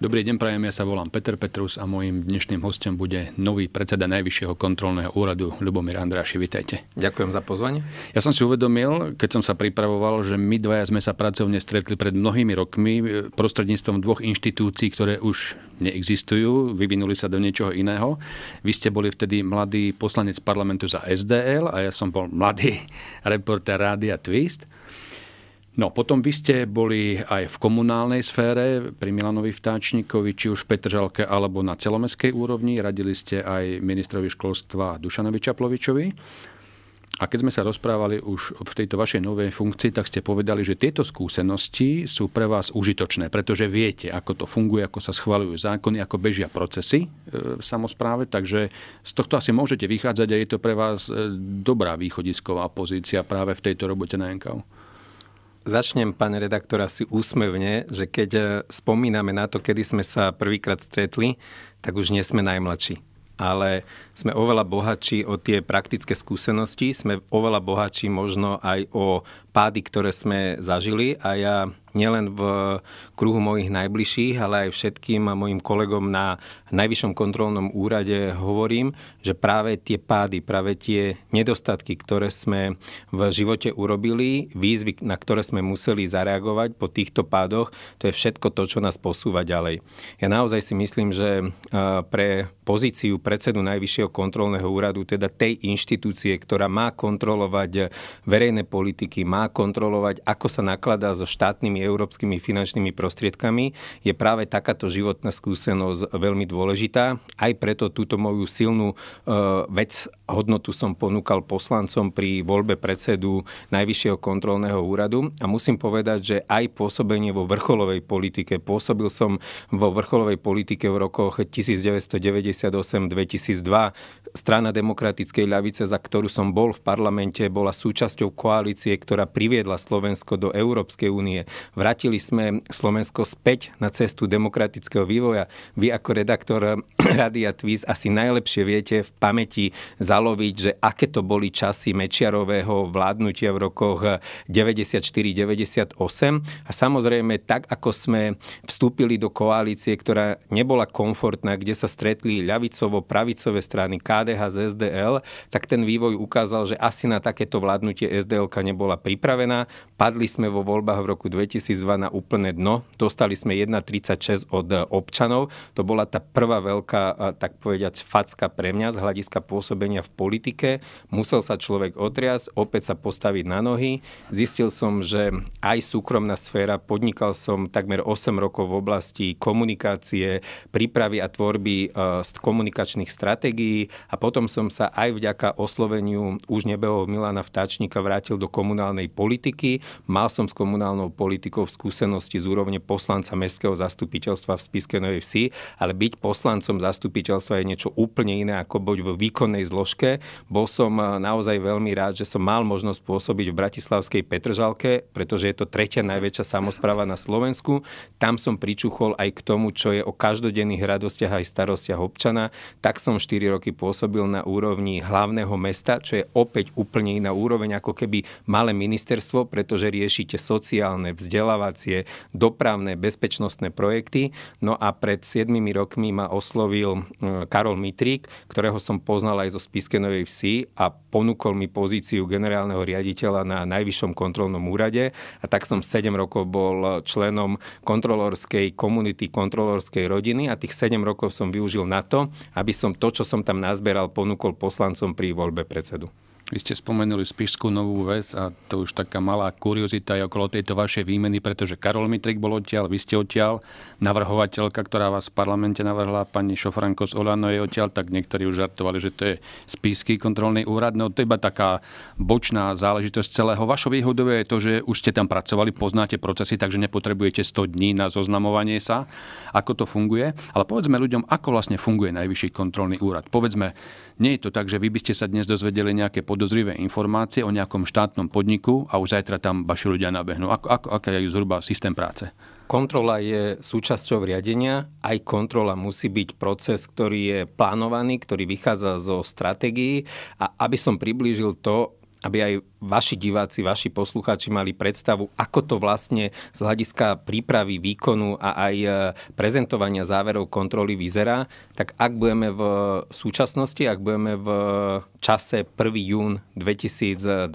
Dobrý deň, prajem, ja sa volám Peter Petrus a môjim dnešným hostom bude nový predseda Najvyššieho kontrolného úradu Ľubomír Andráši. Vitajte. Ďakujem za pozvanie. Ja som si uvedomil, keď som sa pripravoval, že my dvaja sme sa pracovne stretli pred mnohými rokmi e, prostredníctvom dvoch inštitúcií, ktoré už neexistujú, vyvinuli sa do niečoho iného. Vy ste boli vtedy mladý poslanec parlamentu za SDL a ja som bol mladý reportér Rádia Twist. No potom vy ste boli aj v komunálnej sfére pri Milanovi Vtáčnikovi, či už v Petržalke alebo na celomestskej úrovni. Radili ste aj ministrovi školstva Dušanovi Čaplovičovi. A keď sme sa rozprávali už v tejto vašej novej funkcii, tak ste povedali, že tieto skúsenosti sú pre vás užitočné, pretože viete, ako to funguje, ako sa schvaľujú zákony, ako bežia procesy e, v samozpráve, takže z tohto asi môžete vychádzať a je to pre vás e, dobrá východisková pozícia práve v tejto robote na NKU. Začnem, pán redaktor, asi úsmevne, že keď eh, spomíname na to, kedy sme sa prvýkrát stretli, tak už nie sme najmladší. Ale sme oveľa bohatší o tie praktické skúsenosti, sme oveľa bohatší možno aj o pády, ktoré sme zažili a ja nielen v kruhu mojich najbližších, ale aj všetkým mojim kolegom na Najvyššom kontrolnom úrade hovorím, že práve tie pády, práve tie nedostatky, ktoré sme v živote urobili, výzvy, na ktoré sme museli zareagovať po týchto pádoch, to je všetko to, čo nás posúva ďalej. Ja naozaj si myslím, že e, pre pozíciu predsedu Najvyššieho kontrolného úradu, teda tej inštitúcie, ktorá má kontrolovať verejné politiky, má kontrolovať, ako sa nakladá so štátnymi európskymi finančnými prostriedkami, je práve takáto životná skúsenosť veľmi dôležitá. Aj preto túto moju silnú e, vec, hodnotu som ponúkal poslancom pri voľbe predsedu Najvyššieho kontrolného úradu a musím povedať, že aj pôsobenie vo vrcholovej politike. Pôsobil som vo vrcholovej politike v rokoch 1998-2002. Strana demokratickej ľavice, za ktorú som bol v parlamente, bola súčasťou koalície, ktorá priviedla Slovensko do Európskej únie. Vrátili sme Slovensko späť na cestu demokratického vývoja. Vy ako redaktor Radia Twist asi najlepšie viete v pamäti zaloviť, že aké to boli časy Mečiarového vládnutia v rokoch 94-98. A samozrejme, tak ako sme vstúpili do koalície, ktorá nebola komfortná, kde sa stretli ľavicovo-pravicové strany KDH z SDL, tak ten vývoj ukázal, že asi na takéto vládnutie SDLK nebola pripravená. Padli sme vo voľbách v roku 2000 2002 na úplné dno. Dostali sme 1,36 od e, občanov. To bola tá prvá veľká, e, tak povediať, facka pre mňa z hľadiska pôsobenia v politike. Musel sa človek otriasť, opäť sa postaviť na nohy. Zistil som, že aj súkromná sféra, podnikal som takmer 8 rokov v oblasti komunikácie, prípravy a tvorby e, z komunikačných stratégií a potom som sa aj vďaka osloveniu už nebeho Milana Vtáčnika vrátil do komunálnej politiky. Mal som s komunálnou politikou politikov v skúsenosti z úrovne poslanca mestského zastupiteľstva v Spiske Novej Vsi, ale byť poslancom zastupiteľstva je niečo úplne iné ako byť vo výkonnej zložke. Bol som eh, naozaj veľmi rád, že som mal možnosť pôsobiť v Bratislavskej Petržalke, pretože je to tretia najväčšia samozpráva na Slovensku. Tam som pričuchol aj k tomu, čo je o každodenných radostiach aj starostiach občana. Tak som 4 roky pôsobil na úrovni hlavného mesta, čo je opäť úplne iná úroveň ako keby malé ministerstvo, pretože riešite sociálne, vzdelávanie vzdelávacie, dopravné, bezpečnostné projekty. No a pred 7 rokmi ma oslovil e, Karol Mitrík, ktorého som poznal aj zo Spiskenovej vsi a ponúkol mi pozíciu generálneho riaditeľa na Najvyššom kontrolnom úrade a tak som 7 rokov bol členom kontrolorskej komunity, kontrolorskej rodiny a tých 7 rokov som využil na to, aby som to, čo som tam nazberal, ponúkol poslancom pri voľbe predsedu. Vy ste spomenuli Spišskú novú vec a to už taká malá kuriozita je okolo tejto vašej výmeny, pretože Karol Mitrik bol odtiaľ, vy ste odtiaľ, navrhovateľka, ktorá vás v parlamente navrhla, pani Šofranko z Olano je odtiaľ, tak niektorí už žartovali, že to je Spišský kontrolný úrad. No to je iba taká bočná záležitosť celého. Vašo výhodové je to, že už ste tam pracovali, poznáte procesy, takže nepotrebujete 100 dní na zoznamovanie sa, ako to funguje. Ale povedzme ľuďom, ako vlastne funguje Najvyšší kontrolný úrad. Povedzme, nie je to tak, že vy by ste sa dnes dozvedeli nejaké pod podozrivé informácie o nejakom štátnom podniku a už zajtra tam vaši ľudia nabehnú. Ako, ako, aká je zhruba systém práce? Kontrola je súčasťou riadenia, aj kontrola musí byť proces, ktorý je plánovaný, ktorý vychádza zo stratégií a aby som priblížil to, aby aj vaši diváci, vaši poslucháči mali predstavu, ako to vlastne z hľadiska prípravy, výkonu a aj e, prezentovania záverov kontroly vyzerá, tak ak budeme v súčasnosti, ak budeme v čase 1. jún 2022,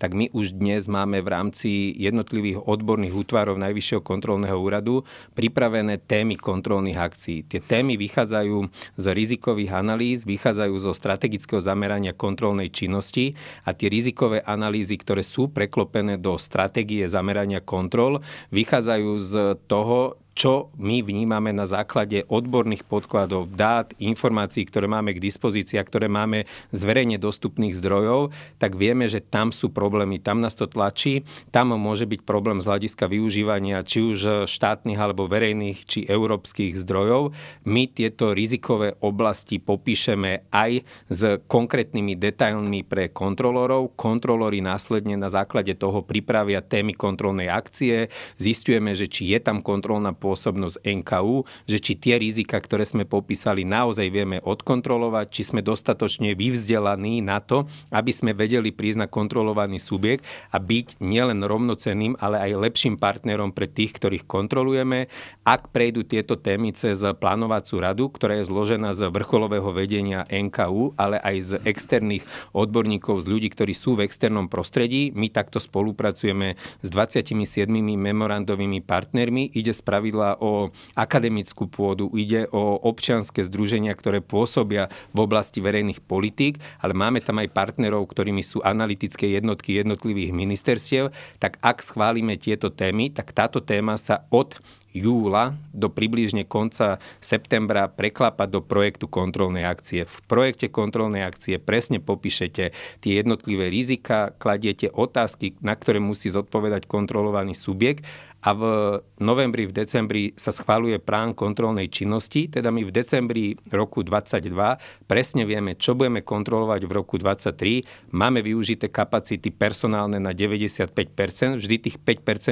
tak my už dnes máme v rámci jednotlivých odborných útvarov Najvyššieho kontrolného úradu pripravené témy kontrolných akcií. Tie témy vychádzajú z rizikových analýz, vychádzajú zo strategického zamerania kontrolnej činnosti a tie riziky rizikové analýzy, ktoré sú preklopené do stratégie zamerania kontrol, vychádzajú z toho, čo my vnímame na základe odborných podkladov, dát, informácií, ktoré máme k dispozícii a ktoré máme z verejne dostupných zdrojov, tak vieme, že tam sú problémy, tam nás to tlačí, tam môže byť problém z hľadiska využívania či už štátnych alebo verejných či európskych zdrojov. My tieto rizikové oblasti popíšeme aj s konkrétnymi detailmi pre kontrolorov. Kontrolory následne na základe toho pripravia témy kontrolnej akcie, zistujeme, že či je tam kontrolná pôsobnosť NKU, že či tie rizika, ktoré sme popísali, naozaj vieme odkontrolovať, či sme dostatočne vyvzdelaní na to, aby sme vedeli prísť na kontrolovaný subjekt a byť nielen rovnocenným, ale aj lepším partnerom pre tých, ktorých kontrolujeme, ak prejdú tieto témy cez plánovacú radu, ktorá je zložená z vrcholového vedenia NKU, ale aj z externých odborníkov, z ľudí, ktorí sú v externom prostredí. My takto spolupracujeme s 27 memorandovými partnermi. Ide spravidla hovorila o akademickú pôdu, ide o občianské združenia, ktoré pôsobia v oblasti verejných politík, ale máme tam aj partnerov, ktorými sú analytické jednotky jednotlivých ministerstiev, tak ak schválime tieto témy, tak táto téma sa od júla do približne konca septembra preklapať do projektu kontrolnej akcie. V projekte kontrolnej akcie presne popíšete tie jednotlivé rizika, kladiete otázky, na ktoré musí zodpovedať kontrolovaný subjekt a v novembri, v decembri sa schváluje plán kontrolnej činnosti, teda my v decembri roku 2022 presne vieme, čo budeme kontrolovať v roku 2023. Máme využité kapacity personálne na 95%, vždy tých 5%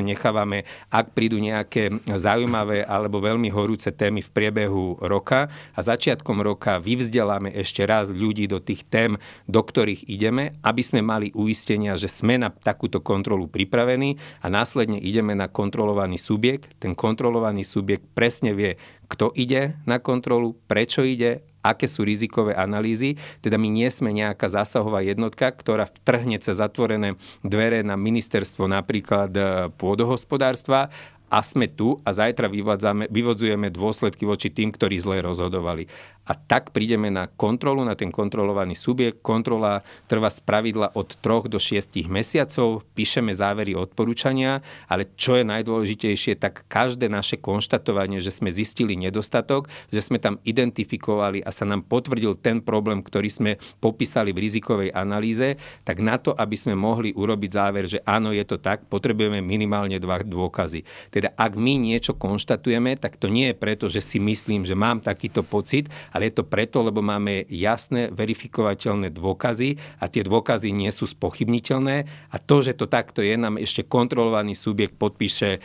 nechávame, ak prídu nejaké zaujímavé alebo veľmi horúce témy v priebehu roka a začiatkom roka vyvzdeláme ešte raz ľudí do tých tém, do ktorých ideme, aby sme mali uistenia, že sme na takúto kontrolu pripravení a následne ideme na kontrolu kontrolovaný subjekt. Ten kontrolovaný subjekt presne vie, kto ide na kontrolu, prečo ide, aké sú rizikové analýzy. Teda my nie sme nejaká zásahová jednotka, ktorá vtrhne cez zatvorené dvere na ministerstvo napríklad e, pôdohospodárstva a sme tu a zajtra vyvodzujeme dôsledky voči tým, ktorí zle rozhodovali a tak prídeme na kontrolu, na ten kontrolovaný subjekt. Kontrola trvá z pravidla od 3 do 6 mesiacov, píšeme závery odporúčania, ale čo je najdôležitejšie, tak každé naše konštatovanie, že sme zistili nedostatok, že sme tam identifikovali a sa nám potvrdil ten problém, ktorý sme popísali v rizikovej analýze, tak na to, aby sme mohli urobiť záver, že áno, je to tak, potrebujeme minimálne dva dôkazy. Teda ak my niečo konštatujeme, tak to nie je preto, že si myslím, že mám takýto pocit, ale je to preto, lebo máme jasné verifikovateľné dôkazy a tie dôkazy nie sú spochybniteľné a to, že to takto je, nám ešte kontrolovaný subjekt podpíše e,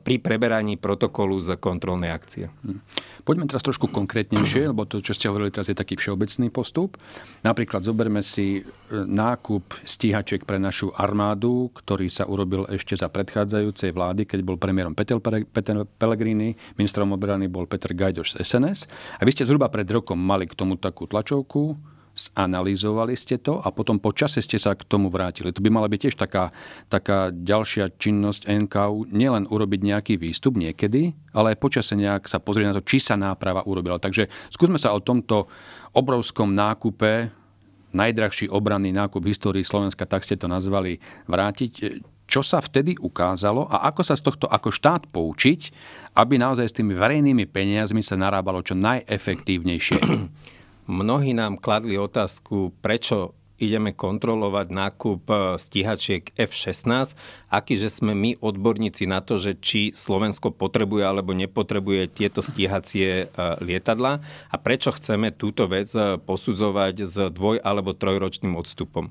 pri preberaní protokolu z kontrolnej akcie. Hm. Poďme teraz trošku konkrétnejšie, lebo to, čo ste hovorili teraz, je taký všeobecný postup. Napríklad zoberme si e, nákup stíhačiek pre našu armádu, ktorý sa urobil ešte za predchádzajúcej vlády, keď bol premiérom Peter Pellegrini, ministrom obrany bol Peter Gajdoš z SNS. A vy ste zhruba Zhruba pred rokom mali k tomu takú tlačovku, zanalizovali ste to a potom po čase ste sa k tomu vrátili. To by mala byť tiež taká, taká ďalšia činnosť NKU, nielen urobiť nejaký výstup niekedy, ale aj počase nejak sa pozrieť na to, či sa náprava urobila. Takže skúsme sa o tomto obrovskom nákupe, najdrahší obranný nákup v histórii Slovenska, tak ste to nazvali, vrátiť čo sa vtedy ukázalo a ako sa z tohto ako štát poučiť, aby naozaj s tými verejnými peniazmi sa narábalo čo najefektívnejšie. Mnohí nám kladli otázku, prečo ideme kontrolovať nákup eh, stíhačiek F-16, akýže sme my odborníci na to, že či Slovensko potrebuje alebo nepotrebuje tieto stíhacie eh, lietadla a prečo chceme túto vec eh, posudzovať s dvoj- alebo trojročným odstupom.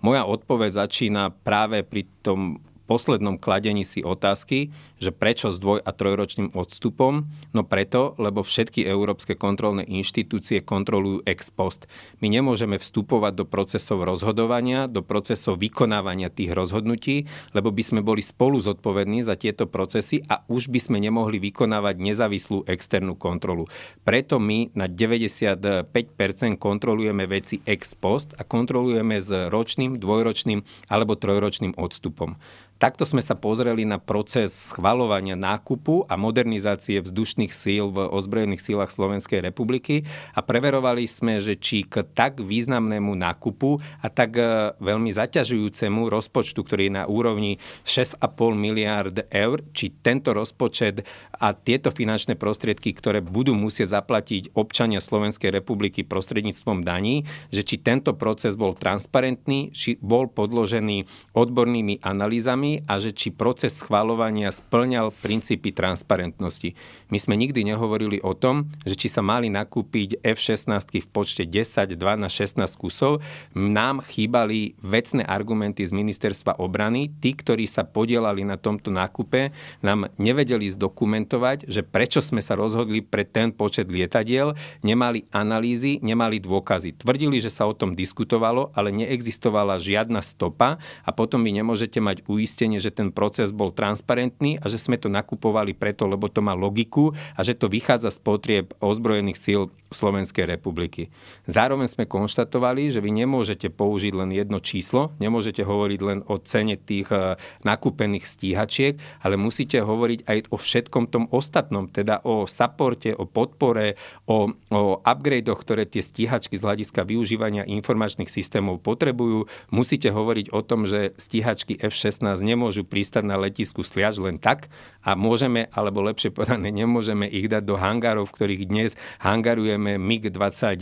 Moja odpoveď začína práve pri tom poslednom kladení si otázky, že prečo s dvoj- a trojročným odstupom? No preto, lebo všetky európske kontrolné inštitúcie kontrolujú ex post. My nemôžeme vstupovať do procesov rozhodovania, do procesov vykonávania tých rozhodnutí, lebo by sme boli spolu zodpovední za tieto procesy a už by sme nemohli vykonávať nezávislú externú kontrolu. Preto my na 95% kontrolujeme veci ex post a kontrolujeme s ročným, dvojročným alebo trojročným odstupom. Takto sme sa pozreli na proces schválenia schvalovania nákupu a modernizácie vzdušných síl v ozbrojených sílach Slovenskej republiky a preverovali sme, že či k tak významnému nákupu a tak e, veľmi zaťažujúcemu rozpočtu, ktorý je na úrovni 6,5 miliard eur, či tento rozpočet a tieto finančné prostriedky, ktoré budú musieť zaplatiť občania Slovenskej republiky prostredníctvom daní, že či tento proces bol transparentný, či bol podložený odbornými analýzami a že či proces schvalovania splnil splňal princípy transparentnosti. My sme nikdy nehovorili o tom, že či sa mali nakúpiť F-16 v počte 10, 12, 16 kusov. Nám chýbali vecné argumenty z ministerstva obrany. Tí, ktorí sa podielali na tomto nákupe, nám nevedeli zdokumentovať, že prečo sme sa rozhodli pre ten počet lietadiel, nemali analýzy, nemali dôkazy. Tvrdili, že sa o tom diskutovalo, ale neexistovala žiadna stopa a potom vy nemôžete mať uistenie, že ten proces bol transparentný a že sme to nakupovali preto, lebo to má logiku a že to vychádza z potrieb ozbrojených síl Slovenskej republiky. Zároveň sme konštatovali, že vy nemôžete použiť len jedno číslo, nemôžete hovoriť len o cene tých e, nakúpených stíhačiek, ale musíte hovoriť aj o všetkom tom ostatnom, teda o saporte, o podpore, o, o upgradeoch, ktoré tie stíhačky z hľadiska využívania informačných systémov potrebujú. Musíte hovoriť o tom, že stíhačky F-16 nemôžu pristať na letisku Sliaž len tak, tak a môžeme, alebo lepšie povedané, nemôžeme ich dať do hangárov, v ktorých dnes hangarujeme MiG-29,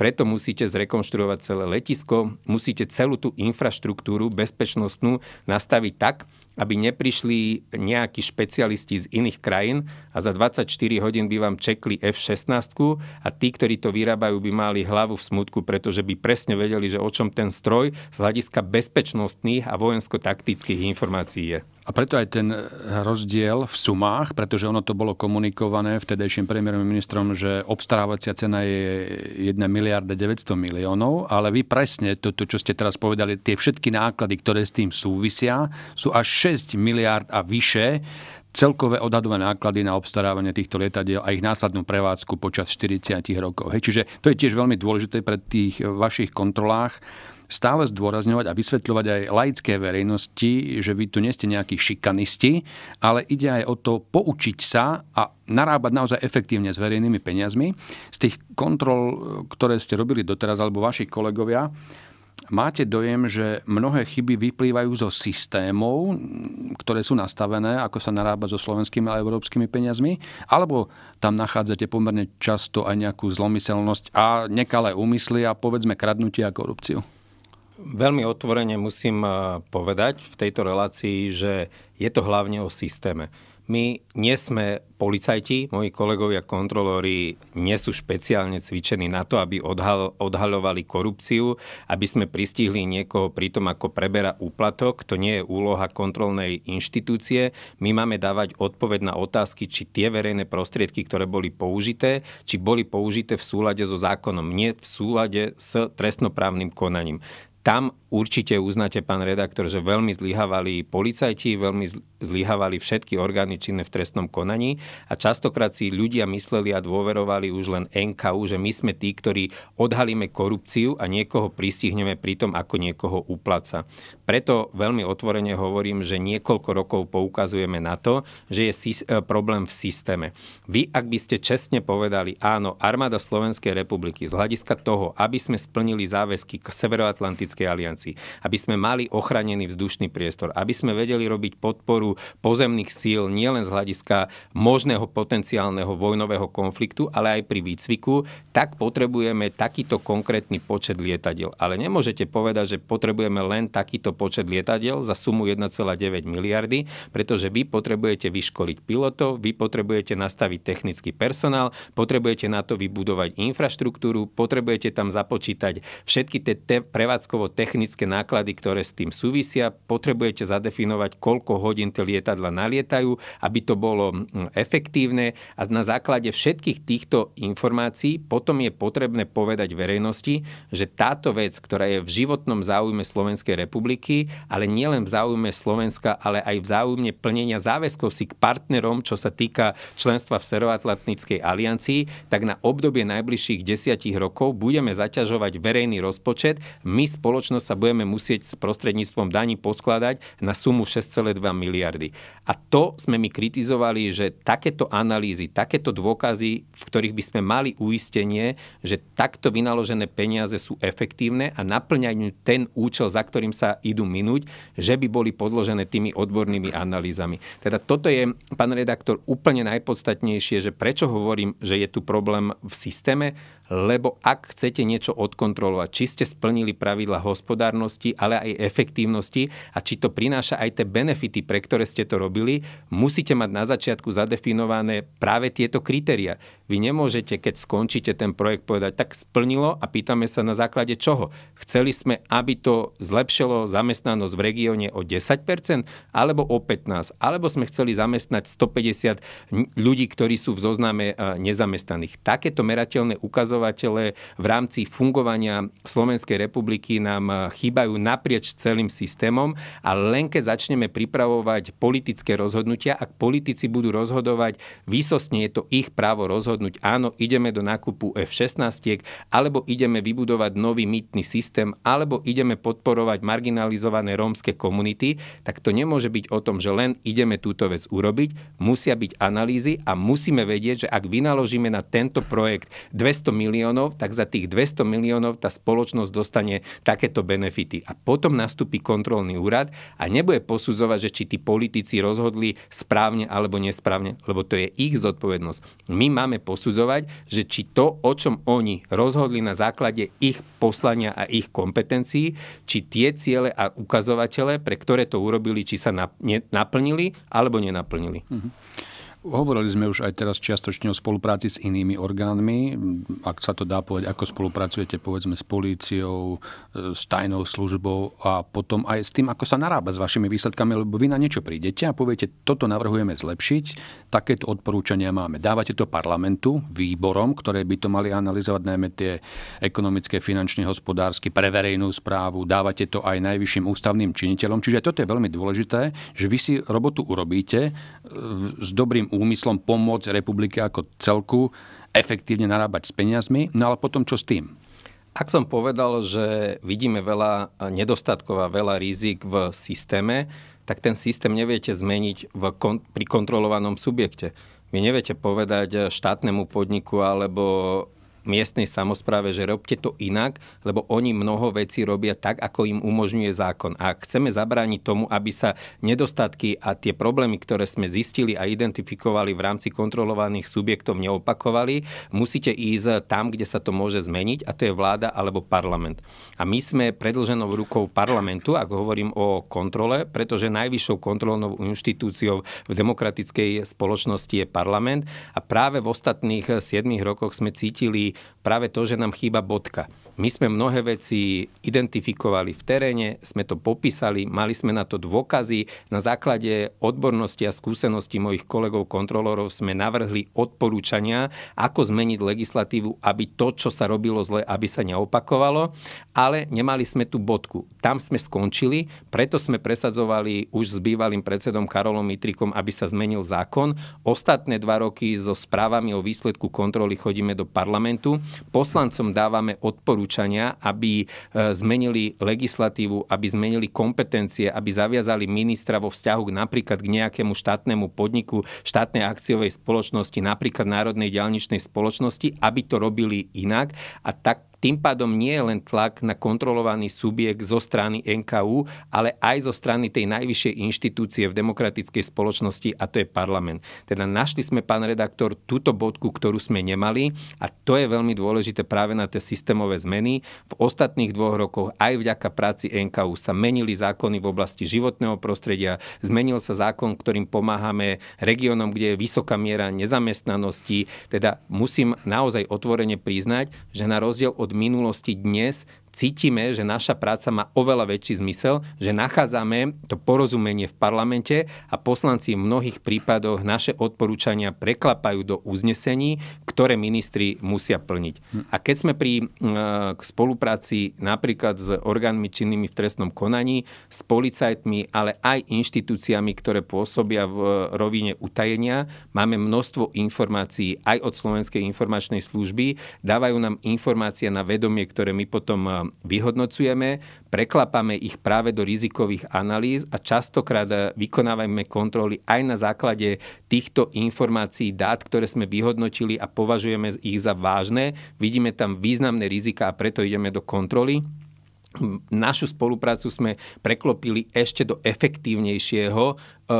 preto musíte zrekonštruovať celé letisko, musíte celú tú infraštruktúru bezpečnostnú nastaviť tak, aby neprišli nejakí špecialisti z iných krajín a za 24 hodín by vám čekli F-16 a tí, ktorí to vyrábajú, by mali hlavu v smutku, pretože by presne vedeli, že o čom ten stroj z hľadiska bezpečnostných a vojensko-taktických informácií je. A preto aj ten eh, rozdiel v sumách, pretože ono to bolo komunikované vtedejším premiérom ministrom, že obstarávacia cena je 1 miliarda 900 miliónov, ale vy presne to, to, čo ste teraz povedali, tie všetky náklady, ktoré s tým súvisia, sú až 6 miliard a vyše celkové odhadové náklady na obstarávanie týchto lietadiel a ich následnú prevádzku počas 40 rokov. Hej, čiže to je tiež veľmi dôležité pre tých eh, vašich kontrolách stále zdôrazňovať a vysvetľovať aj laické verejnosti, že vy tu nie ste nejakí šikanisti, ale ide aj o to poučiť sa a narábať naozaj efektívne s verejnými peniazmi. Z tých kontrol, eh, ktoré ste robili doteraz, alebo vaši kolegovia, máte dojem, že mnohé chyby vyplývajú zo systémov, ktoré sú nastavené, ako sa narába so slovenskými a európskymi peniazmi, alebo tam nachádzate pomerne často aj nejakú zlomyselnosť a nekalé úmysly a povedzme kradnutie a korupciu? Veľmi otvorene musím eh, povedať v tejto relácii, že je to hlavne o systéme. My nie sme policajti, moji kolegovia kontrolóri nie sú špeciálne cvičení na to, aby odhal, odhaľovali korupciu, aby sme pristihli niekoho pri tom, ako preberá úplatok. To nie je úloha kontrolnej inštitúcie. My máme dávať odpoveď na otázky, či tie verejné prostriedky, ktoré boli použité, či boli použité v súlade so zákonom, nie v súlade s trestnoprávnym konaním. Tam určite uznáte, pán redaktor, že veľmi zlyhávali policajti, veľmi zlyhávali všetky orgány činné v trestnom konaní a častokrát si ľudia mysleli a dôverovali už len NKU, že my sme tí, ktorí odhalíme korupciu a niekoho pristihneme pri tom, ako niekoho uplaca. Preto veľmi otvorene hovorím, že niekoľko rokov poukazujeme na to, že je e, problém v systéme. Vy, ak by ste čestne povedali, áno, armáda Slovenskej republiky z hľadiska toho, aby sme splnili záväzky k Severoatlantickému Severoatlantickej aliancii, aby sme mali ochranený vzdušný priestor, aby sme vedeli robiť podporu pozemných síl nielen z hľadiska možného potenciálneho vojnového konfliktu, ale aj pri výcviku, tak potrebujeme takýto konkrétny počet lietadiel. Ale nemôžete povedať, že potrebujeme len takýto počet lietadiel za sumu 1,9 miliardy, pretože vy potrebujete vyškoliť pilotov, vy potrebujete nastaviť technický personál, potrebujete na to vybudovať infraštruktúru, potrebujete tam započítať všetky tie prevádzkové celkovo technické náklady, ktoré s tým súvisia. Potrebujete zadefinovať, koľko hodín tie lietadla nalietajú, aby to bolo mm, efektívne a na základe všetkých týchto informácií potom je potrebné povedať verejnosti, že táto vec, ktorá je v životnom záujme Slovenskej republiky, ale nielen v záujme Slovenska, ale aj v záujme plnenia záväzkov si k partnerom, čo sa týka členstva v Seroatlantickej aliancii, tak na obdobie najbližších desiatich rokov budeme zaťažovať verejný rozpočet my spolu spoločnosť sa budeme musieť s prostredníctvom daní poskladať na sumu 6,2 miliardy. A to sme my kritizovali, že takéto analýzy, takéto dôkazy, v ktorých by sme mali uistenie, že takto vynaložené peniaze sú efektívne a naplňajú ten účel, za ktorým sa idú minúť, že by boli podložené tými odbornými analýzami. Teda toto je, pán redaktor, úplne najpodstatnejšie, že prečo hovorím, že je tu problém v systéme, lebo ak chcete niečo odkontrolovať, či ste splnili pravidla hospodárnosti, ale aj efektívnosti a či to prináša aj tie benefity, pre ktoré ste to robili, musíte mať na začiatku zadefinované práve tieto kritéria. Vy nemôžete, keď skončíte ten projekt, povedať, tak splnilo a pýtame sa na základe čoho. Chceli sme, aby to zlepšilo zamestnanosť v regióne o 10% alebo o 15%, alebo sme chceli zamestnať 150 ľudí, ktorí sú v zozname eh, nezamestnaných. Takéto merateľné ukazovanie pozorovatele v rámci fungovania Slovenskej republiky nám eh, chýbajú naprieč celým systémom a len keď začneme pripravovať politické rozhodnutia, ak politici budú rozhodovať, výsostne je to ich právo rozhodnúť, áno, ideme do nákupu F-16, alebo ideme vybudovať nový mýtny systém, alebo ideme podporovať marginalizované rómske komunity, tak to nemôže byť o tom, že len ideme túto vec urobiť, musia byť analýzy a musíme vedieť, že ak vynaložíme na tento projekt 200 miliónov, miliónov, tak za tých 200 miliónov tá spoločnosť dostane takéto benefity. A potom nastúpi kontrolný úrad a nebude posudzovať, že či tí politici rozhodli správne alebo nesprávne, lebo to je ich zodpovednosť. My máme posudzovať, že či to, o čom oni rozhodli na základe ich poslania a ich kompetencií, či tie ciele a ukazovatele, pre ktoré to urobili, či sa naplnili alebo nenaplnili. Mm-hmm. Hovorili sme už aj teraz čiastočne o spolupráci s inými orgánmi. Ak sa to dá povedať, ako spolupracujete povedzme s políciou, e, s tajnou službou a potom aj s tým, ako sa narába s vašimi výsledkami, lebo vy na niečo prídete a poviete, toto navrhujeme zlepšiť, takéto odporúčania máme. Dávate to parlamentu, výborom, ktoré by to mali analyzovať najmä tie ekonomické, finančné, hospodársky, pre verejnú správu. Dávate to aj najvyšším ústavným činiteľom. Čiže toto je veľmi dôležité, že vy si robotu urobíte e, s dobrým úmyslom pomôcť republike ako celku efektívne narábať s peniazmi. No ale potom čo s tým? Ak som povedal, že vidíme veľa nedostatkov a veľa rizik v systéme, tak ten systém neviete zmeniť v kon- pri kontrolovanom subjekte. Vy neviete povedať štátnemu podniku alebo miestnej samozpráve, že robte to inak, lebo oni mnoho vecí robia tak, ako im umožňuje zákon. A chceme zabrániť tomu, aby sa nedostatky a tie problémy, ktoré sme zistili a identifikovali v rámci kontrolovaných subjektov neopakovali, musíte ísť tam, kde sa to môže zmeniť a to je vláda alebo parlament. A my sme predlženou rukou parlamentu, ak hovorím o kontrole, pretože najvyššou kontrolnou inštitúciou v demokratickej spoločnosti je parlament a práve v ostatných 7 rokoch sme cítili práve to, že nám chýba bodka. My sme mnohé veci identifikovali v teréne, sme to popísali, mali sme na to dôkazy. Na základe odbornosti a skúsenosti mojich kolegov kontrolorov sme navrhli odporúčania, ako zmeniť legislatívu, aby to, čo sa robilo zle, aby sa neopakovalo, ale nemali sme tú bodku. Tam sme skončili, preto sme presadzovali už s bývalým predsedom Karolom Mitrikom, aby sa zmenil zákon. Ostatné dva roky so správami o výsledku kontroly chodíme do parlamentu. Poslancom dávame odporúčania odporúčania, aby e, zmenili legislatívu, aby zmenili kompetencie, aby zaviazali ministra vo vzťahu k napríklad k nejakému štátnemu podniku, štátnej akciovej spoločnosti, napríklad Národnej ďalničnej spoločnosti, aby to robili inak a tak tým pádom nie je len tlak na kontrolovaný subjekt zo strany NKU, ale aj zo strany tej najvyššej inštitúcie v demokratickej spoločnosti a to je parlament. Teda našli sme, pán redaktor, túto bodku, ktorú sme nemali a to je veľmi dôležité práve na tie systémové zmeny. V ostatných dvoch rokoch aj vďaka práci NKU sa menili zákony v oblasti životného prostredia, zmenil sa zákon, ktorým pomáhame regiónom, kde je vysoká miera nezamestnanosti. Teda musím naozaj otvorene priznať, že na rozdiel od od minulosti dnes cítime, že naša práca má oveľa väčší zmysel, že nachádzame to porozumenie v parlamente a poslanci v mnohých prípadoch naše odporúčania preklapajú do uznesení, ktoré ministri musia plniť. A keď sme pri spolupráci napríklad s orgánmi činnými v trestnom konaní, s policajtmi, ale aj inštitúciami, ktoré pôsobia v e, rovine utajenia, máme množstvo informácií aj od Slovenskej informačnej služby, dávajú nám informácie na vedomie, ktoré my potom e, vyhodnocujeme, preklapame ich práve do rizikových analýz a častokrát vykonávame kontroly aj na základe týchto informácií, dát, ktoré sme vyhodnotili a považujeme ich za vážne. Vidíme tam významné rizika a preto ideme do kontroly. Našu spoluprácu sme preklopili ešte do efektívnejšieho E,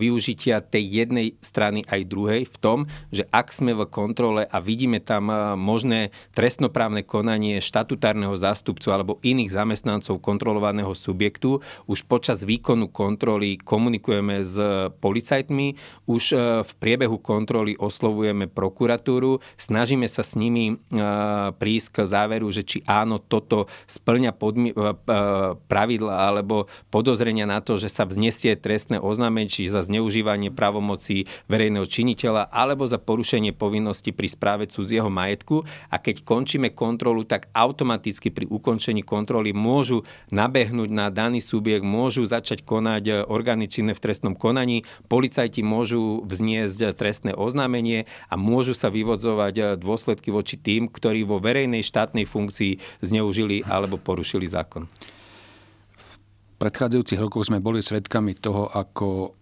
využitia tej jednej strany aj druhej v tom, že ak sme v kontrole a vidíme tam e, možné trestnoprávne konanie štatutárneho zástupcu alebo iných zamestnancov kontrolovaného subjektu, už počas výkonu kontroly komunikujeme s policajtmi, už e, v priebehu kontroly oslovujeme prokuratúru, snažíme sa s nimi prísť k záveru, že či áno, toto splňa pravidla alebo podozrenia na to, že sa vznesie trestné oznámenie oznámení, či za zneužívanie právomocí verejného činiteľa alebo za porušenie povinnosti pri správe cudzieho majetku a keď končíme kontrolu, tak automaticky pri ukončení kontroly môžu nabehnúť na daný subjekt, môžu začať konať e, orgány činné v trestnom konaní, policajti môžu vzniesť e, trestné oznámenie a môžu sa vyvodzovať e, dôsledky voči tým, ktorí vo verejnej štátnej funkcii zneužili alebo porušili zákon predchádzajúcich rokoch sme boli svedkami toho, ako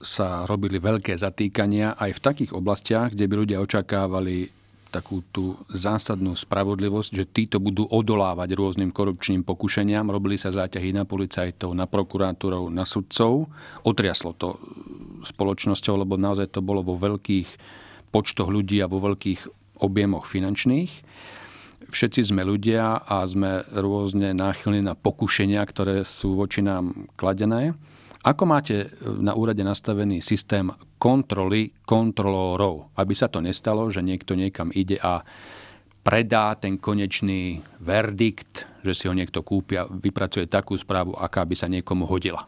sa robili veľké zatýkania aj v takých oblastiach, kde by ľudia očakávali takú tú zásadnú spravodlivosť, že títo budú odolávať rôznym korupčným pokušeniam. Robili sa záťahy na policajtov, na prokurátorov, na sudcov. Otriaslo to spoločnosťou, lebo naozaj to bolo vo veľkých počtoch ľudí a vo veľkých objemoch finančných všetci sme ľudia a sme rôzne náchylní na pokušenia, ktoré sú voči nám kladené. Ako máte e, na úrade nastavený systém kontroly kontrolórov, aby sa to nestalo, že niekto niekam ide a predá ten konečný verdikt, že si ho niekto kúpia, a vypracuje takú správu, aká by sa niekomu hodila?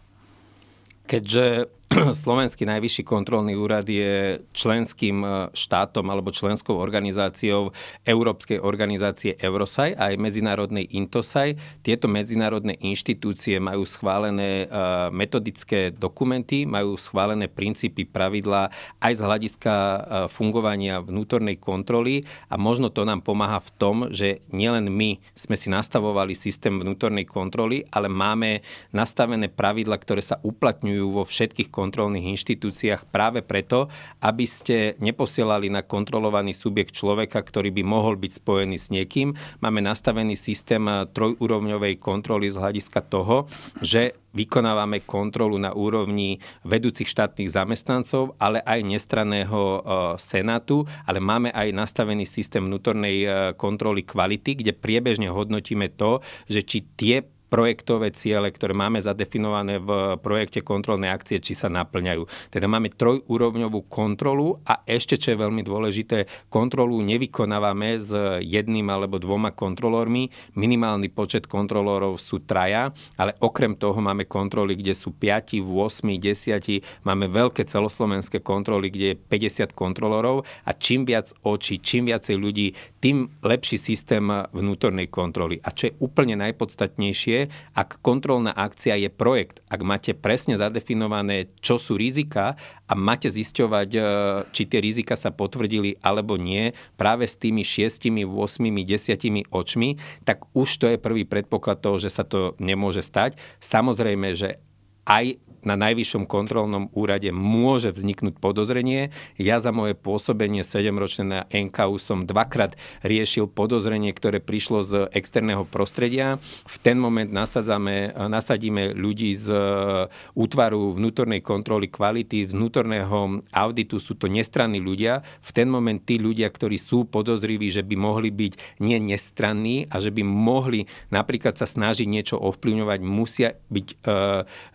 Keďže Slovenský najvyšší kontrolný úrad je členským e, štátom alebo členskou organizáciou Európskej organizácie Eurosaj a aj medzinárodnej Intosaj. Tieto medzinárodné inštitúcie majú schválené e, metodické dokumenty, majú schválené princípy, pravidlá aj z hľadiska e, fungovania vnútornej kontroly a možno to nám pomáha v tom, že nielen my sme si nastavovali systém vnútornej kontroly, ale máme nastavené pravidla, ktoré sa uplatňujú vo všetkých kontrolných inštitúciách práve preto, aby ste neposielali na kontrolovaný subjekt človeka, ktorý by mohol byť spojený s niekým. Máme nastavený systém eh, trojúrovňovej kontroly z hľadiska toho, že vykonávame kontrolu na úrovni vedúcich štátnych zamestnancov, ale aj nestraného eh, senátu, ale máme aj nastavený systém vnútornej eh, kontroly kvality, kde priebežne hodnotíme to, že či tie projektové ciele, ktoré máme zadefinované v projekte kontrolnej akcie, či sa naplňajú. Teda máme trojúrovňovú kontrolu a ešte, čo je veľmi dôležité, kontrolu nevykonávame s jedným alebo dvoma kontrolórmi. Minimálny počet kontrolórov sú traja, ale okrem toho máme kontroly, kde sú 5, 8, 10, máme veľké celoslovenské kontroly, kde je 50 kontrolórov a čím viac očí, čím viacej ľudí, tým lepší systém vnútornej kontroly. A čo je úplne najpodstatnejšie, ak kontrolná akcia je projekt, ak máte presne zadefinované, čo sú rizika a máte zisťovať, e, či tie rizika sa potvrdili alebo nie, práve s tými 6, 8, 10 očmi, tak už to je prvý predpoklad toho, že sa to nemôže stať. Samozrejme, že aj na najvyššom kontrolnom úrade môže vzniknúť podozrenie. Ja za moje pôsobenie 7-ročné na NKU som dvakrát riešil podozrenie, ktoré prišlo z externého prostredia. V ten moment nasadzame, nasadíme ľudí z e, útvaru vnútornej kontroly kvality, vnútorného auditu, sú to nestranní ľudia. V ten moment tí ľudia, ktorí sú podozriví, že by mohli byť nie nestranní a že by mohli napríklad sa snažiť niečo ovplyvňovať, musia byť e,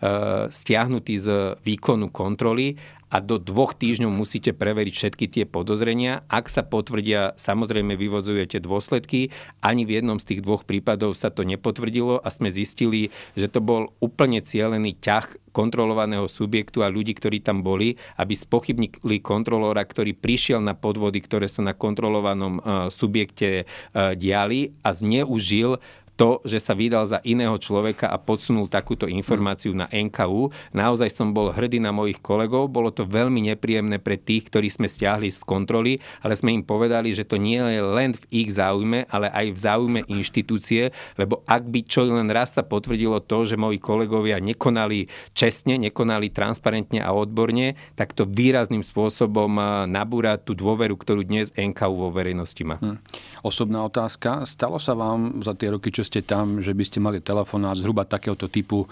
e, stiahnutý z výkonu kontroly a do dvoch týždňov musíte preveriť všetky tie podozrenia. Ak sa potvrdia, samozrejme vyvozujete dôsledky. Ani v jednom z tých dvoch prípadov sa to nepotvrdilo a sme zistili, že to bol úplne cielený ťah kontrolovaného subjektu a ľudí, ktorí tam boli, aby spochybnili kontrolóra, ktorý prišiel na podvody, ktoré sa na kontrolovanom e, subjekte e, diali a zneužil to, že sa vydal za iného človeka a podsunul takúto informáciu na NKU. Naozaj som bol hrdý na mojich kolegov, bolo to veľmi nepríjemné pre tých, ktorí sme stiahli z kontroly, ale sme im povedali, že to nie je len v ich záujme, ale aj v záujme inštitúcie, lebo ak by čo len raz sa potvrdilo to, že moji kolegovia nekonali čestne, nekonali transparentne a odborne, tak to výrazným spôsobom eh, nabúra tú dôveru, ktorú dnes NKU vo verejnosti má. Hm. Osobná otázka. Stalo sa vám za tie roky, čo ste tam, že by ste mali telefonát zhruba takéhoto typu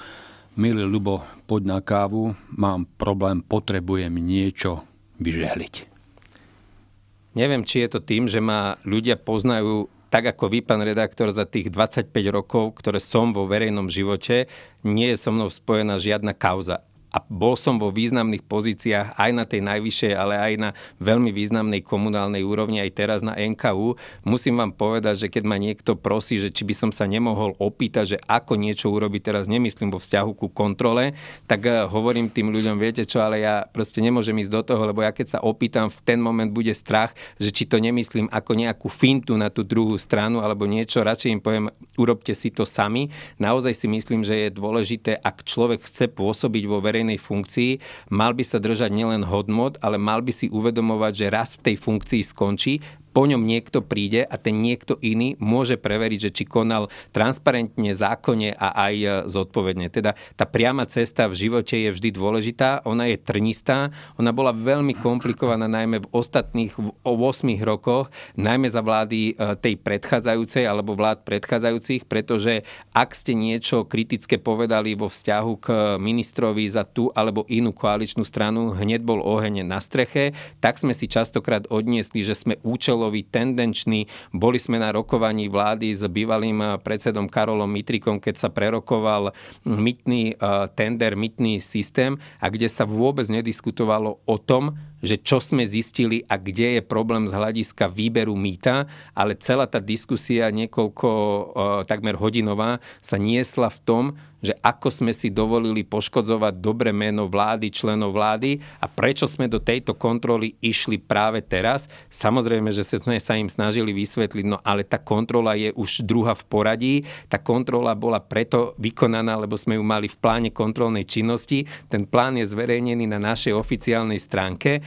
Milý Lubo, poď na kávu, mám problém, potrebujem niečo vyžehliť. Neviem, či je to tým, že ma ľudia poznajú tak ako vy, pán redaktor, za tých 25 rokov, ktoré som vo verejnom živote, nie je so mnou spojená žiadna kauza a bol som vo významných pozíciách aj na tej najvyššej, ale aj na veľmi významnej komunálnej úrovni, aj teraz na NKU. Musím vám povedať, že keď ma niekto prosí, že či by som sa nemohol opýtať, že ako niečo urobiť teraz, nemyslím vo vzťahu ku kontrole, tak eh, hovorím tým ľuďom, viete čo, ale ja proste nemôžem ísť do toho, lebo ja keď sa opýtam, v ten moment bude strach, že či to nemyslím ako nejakú fintu na tú druhú stranu alebo niečo, radšej im poviem, urobte si to sami. Naozaj si myslím, že je dôležité, ak človek chce pôsobiť vo verej, verejnej funkcii, mal by sa držať nielen hodnot, ale mal by si uvedomovať, že raz v tej funkcii skončí, po ňom niekto príde a ten niekto iný môže preveriť, že či konal transparentne, zákonne a aj e, zodpovedne. Teda tá priama cesta v živote je vždy dôležitá, ona je trnistá, ona bola veľmi komplikovaná najmä v ostatných 8 rokoch, najmä za vlády e, tej predchádzajúcej alebo vlád predchádzajúcich, pretože ak ste niečo kritické povedali vo vzťahu k ministrovi za tú alebo inú koaličnú stranu, hneď bol oheň na streche, tak sme si častokrát odniesli, že sme účelo účelový, tendenčný. Boli sme na rokovaní vlády s bývalým eh, predsedom Karolom Mitrikom, keď sa prerokoval hm, mytný eh, tender, mytný systém a kde sa vôbec nediskutovalo o tom, že čo sme zistili a kde je problém z hľadiska výberu mýta, ale celá tá diskusia niekoľko takmer hodinová sa niesla v tom, že ako sme si dovolili poškodzovať dobre meno vlády, členov vlády a prečo sme do tejto kontroly išli práve teraz. Samozrejme, že sme sa im snažili vysvetliť, no ale tá kontrola je už druhá v poradí. Tá kontrola bola preto vykonaná, lebo sme ju mali v pláne kontrolnej činnosti. Ten plán je zverejnený na našej oficiálnej stránke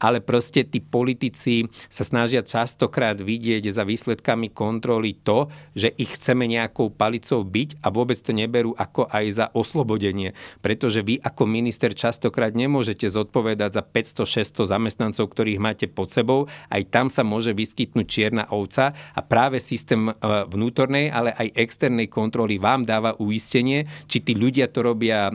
ale proste tí politici sa snažia častokrát vidieť za výsledkami kontroly to, že ich chceme nejakou palicou byť a vôbec to neberú ako aj za oslobodenie. Pretože vy ako minister častokrát nemôžete zodpovedať za 500-600 zamestnancov, ktorých máte pod sebou. Aj tam sa môže vyskytnúť čierna ovca a práve systém e, vnútornej, ale aj externej kontroly vám dáva uistenie, či tí ľudia to robia e,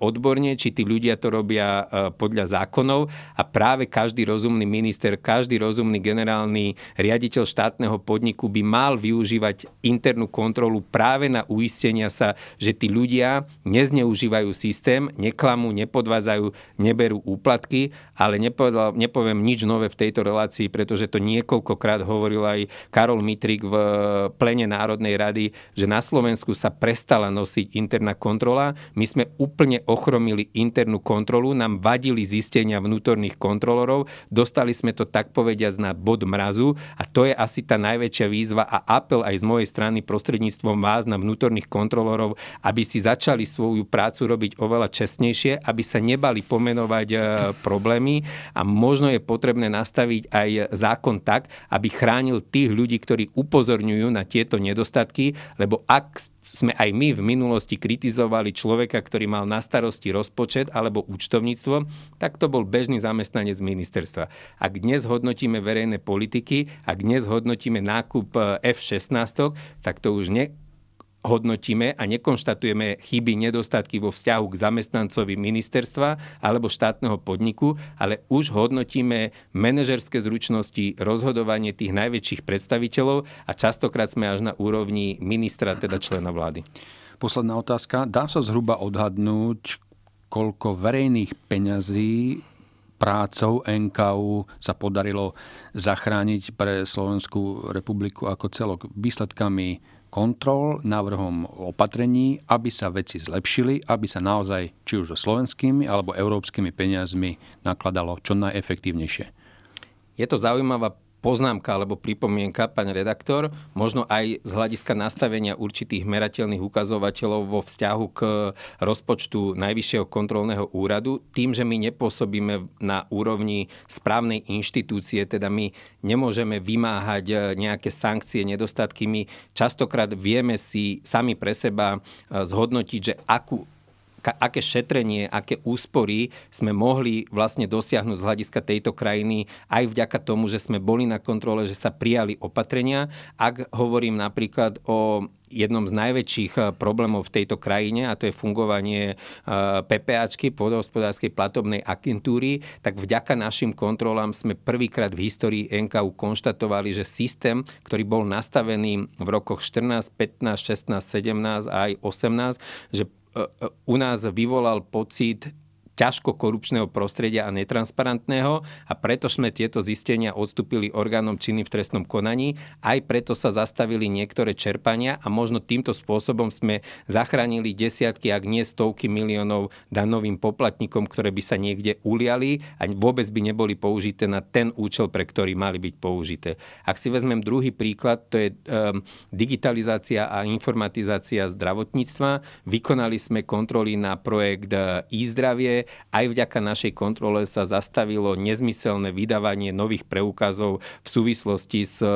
odborne, či tí ľudia to robia e, podľa zákonov a práve každý rozumný minister, každý rozumný generálny riaditeľ štátneho podniku by mal využívať internú kontrolu práve na uistenia sa, že tí ľudia nezneužívajú systém, neklamú, nepodvádzajú, neberú úplatky, ale nepovedal, nepoviem nič nové v tejto relácii, pretože to niekoľkokrát hovoril aj Karol Mitrik v eh, plene Národnej rady, že na Slovensku sa prestala nosiť interná kontrola. My sme úplne ochromili internú kontrolu, nám vadili zistenia vnútorných kontrol rozhovorov. Dostali sme to tak povediať na bod mrazu a to je asi tá najväčšia výzva a apel aj z mojej strany prostredníctvom vás na vnútorných kontrolorov, aby si začali svoju prácu robiť oveľa čestnejšie, aby sa nebali pomenovať e, problémy a možno je potrebné nastaviť aj zákon tak, aby chránil tých ľudí, ktorí upozorňujú na tieto nedostatky, lebo ak sme aj my v minulosti kritizovali človeka, ktorý mal na starosti rozpočet alebo účtovníctvo, tak to bol bežný zamestnanec ministerstva. Ak dnes hodnotíme verejné politiky, ak dnes hodnotíme nákup e, F-16, tak to už ne, hodnotíme a nekonštatujeme chyby, nedostatky vo vzťahu k zamestnancovi ministerstva alebo štátneho podniku, ale už hodnotíme manažerské zručnosti, rozhodovanie tých najväčších predstaviteľov a častokrát sme až na úrovni ministra, teda člena vlády. Posledná otázka. Dá sa zhruba odhadnúť, koľko verejných peňazí prácou NKU sa podarilo zachrániť pre Slovenskú republiku ako celok výsledkami kontrol, návrhom opatrení, aby sa veci zlepšili, aby sa naozaj či už so slovenskými alebo európskymi peniazmi nakladalo čo najefektívnejšie. Je to zaujímavá poznámka alebo pripomienka, pán redaktor, možno aj z hľadiska nastavenia určitých merateľných ukazovateľov vo vzťahu k rozpočtu Najvyššieho kontrolného úradu, tým, že my nepôsobíme na úrovni správnej inštitúcie, teda my nemôžeme vymáhať e, nejaké sankcie, nedostatky, my častokrát vieme si sami pre seba e, zhodnotiť, že akú aké šetrenie, aké úspory sme mohli vlastne dosiahnuť z hľadiska tejto krajiny aj vďaka tomu, že sme boli na kontrole, že sa prijali opatrenia. Ak hovorím napríklad o jednom z najväčších eh, problémov v tejto krajine, a to je fungovanie eh, PPAčky, podhospodárskej platobnej agentúry, tak vďaka našim kontrolám sme prvýkrát v histórii NKU konštatovali, že systém, ktorý bol nastavený v rokoch 14, 15, 16, 17 a aj 18, že E, e, u nás vyvolal pocit ťažko korupčného prostredia a netransparentného a preto sme tieto zistenia odstúpili orgánom činným v trestnom konaní, aj preto sa zastavili niektoré čerpania a možno týmto spôsobom sme zachránili desiatky, ak nie stovky miliónov danovým poplatníkom, ktoré by sa niekde uliali a vôbec by neboli použité na ten účel, pre ktorý mali byť použité. Ak si vezmem druhý príklad, to je um, digitalizácia a informatizácia zdravotníctva. Vykonali sme kontroly na projekt e, e-zdravie, aj vďaka našej kontrole sa zastavilo nezmyselné vydávanie nových preukazov v súvislosti s e,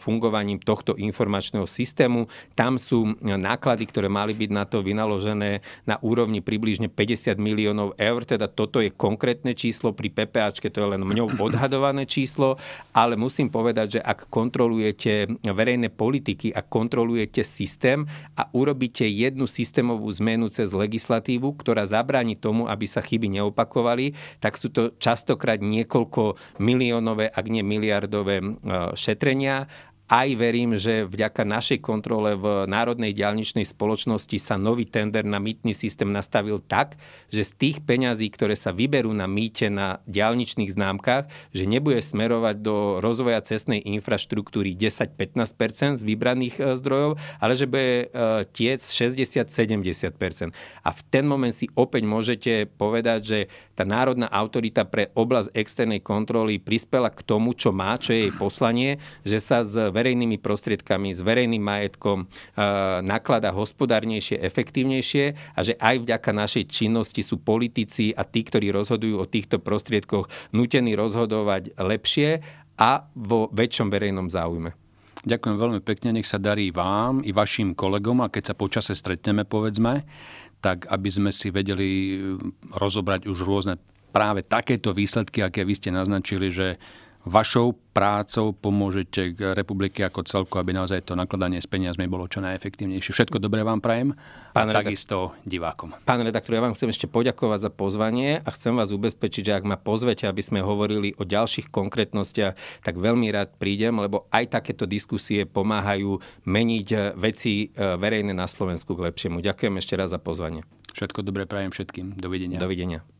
fungovaním tohto informačného systému. Tam sú náklady, ktoré mali byť na to vynaložené na úrovni približne 50 miliónov eur, teda toto je konkrétne číslo, pri PPAčke to je len mňou odhadované číslo, ale musím povedať, že ak kontrolujete verejné politiky a kontrolujete systém a urobíte jednu systémovú zmenu cez legislatívu, ktorá zabráni tomu, aby sa chyby chyby neopakovali, tak sú to častokrát niekoľko miliónové, ak nie miliardové e, šetrenia aj verím, že vďaka našej kontrole v Národnej diaľničnej spoločnosti sa nový tender na mýtny systém nastavil tak, že z tých peňazí, ktoré sa vyberú na mýte na diaľničných známkach, že nebude smerovať do rozvoja cestnej infraštruktúry 10-15 z vybraných e, zdrojov, ale že bude e, tiec 60-70 A v ten moment si opäť môžete povedať, že tá národná autorita pre oblasť externej kontroly prispela k tomu, čo má, čo je jej poslanie, že sa z verejnými prostriedkami, s verejným majetkom e, naklada hospodárnejšie, efektívnejšie a že aj vďaka našej činnosti sú politici a tí, ktorí rozhodujú o týchto prostriedkoch, nutení rozhodovať lepšie a vo väčšom verejnom záujme. Ďakujem veľmi pekne, nech sa darí vám i vašim kolegom a keď sa počase stretneme, povedzme, tak aby sme si vedeli e, rozobrať už rôzne práve takéto výsledky, aké vy ste naznačili, že vašou prácou pomôžete k republike ako celku, aby naozaj to nakladanie s peniazmi bolo čo najefektívnejšie. Všetko dobré vám prajem pán a redaktor, takisto divákom. Pán redaktor, ja vám chcem ešte poďakovať za pozvanie a chcem vás ubezpečiť, že ak ma pozvete, aby sme hovorili o ďalších konkrétnostiach, tak veľmi rád prídem, lebo aj takéto diskusie pomáhajú meniť eh, veci eh, verejné na Slovensku k lepšiemu. Ďakujem ešte raz za pozvanie. Všetko dobré prajem všetkým. Dovidenia. Dovidenia.